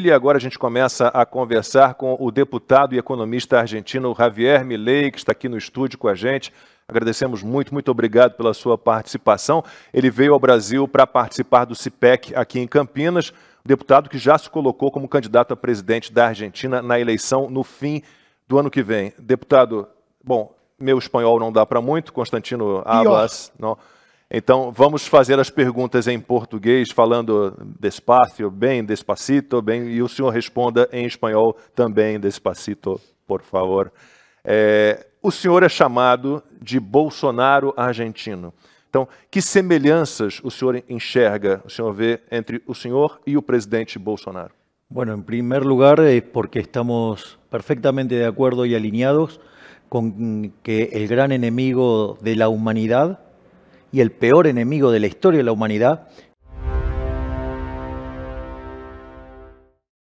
E agora a gente começa a conversar com o deputado e economista argentino Javier Milei, que está aqui no estúdio com a gente. Agradecemos muito, muito obrigado pela sua participação. Ele veio ao Brasil para participar do CIPEC aqui em Campinas, deputado que já se colocou como candidato a presidente da Argentina na eleição no fim do ano que vem. Deputado, bom, meu espanhol não dá para muito, Constantino Abbas, não. Então, vamos fazer as perguntas em português, falando despacio, bem, despacito, bem, e o senhor responda em espanhol também, despacito, por favor. É, o senhor é chamado de Bolsonaro argentino. Então, que semelhanças o senhor enxerga, o senhor vê entre o senhor e o presidente Bolsonaro? Bueno, en primer lugar, es porque estamos perfectamente de acuerdo y alineados con que el gran enemigo de la humanidad y el peor enemigo de la historia de la humanidad